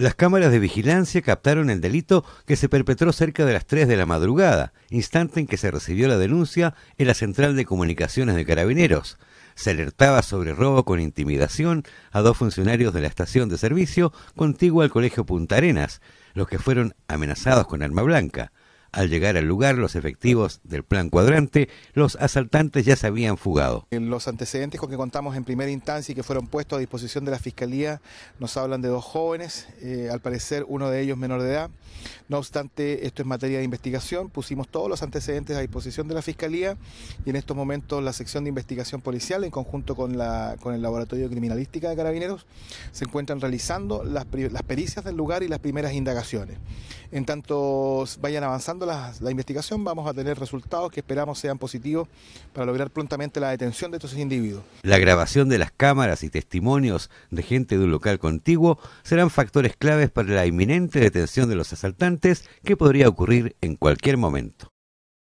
Las cámaras de vigilancia captaron el delito que se perpetró cerca de las 3 de la madrugada, instante en que se recibió la denuncia en la central de comunicaciones de carabineros. Se alertaba sobre robo con intimidación a dos funcionarios de la estación de servicio contigua al Colegio Punta Arenas, los que fueron amenazados con arma blanca. Al llegar al lugar, los efectivos del plan cuadrante, los asaltantes ya se habían fugado. Los antecedentes con que contamos en primera instancia y que fueron puestos a disposición de la Fiscalía nos hablan de dos jóvenes, eh, al parecer uno de ellos menor de edad. No obstante, esto es materia de investigación, pusimos todos los antecedentes a disposición de la Fiscalía y en estos momentos la sección de investigación policial, en conjunto con, la, con el Laboratorio Criminalística de Carabineros, se encuentran realizando las pericias del lugar y las primeras indagaciones. En tanto vayan avanzando, la, la, investigación, vamos a tener resultados que esperamos sean positivos para lograr prontamente la detención de estos individuos. La grabación de las cámaras y testimonios de gente de un local contiguo serán factores claves para la inminente detención de los asaltantes que podría ocurrir en cualquier momento.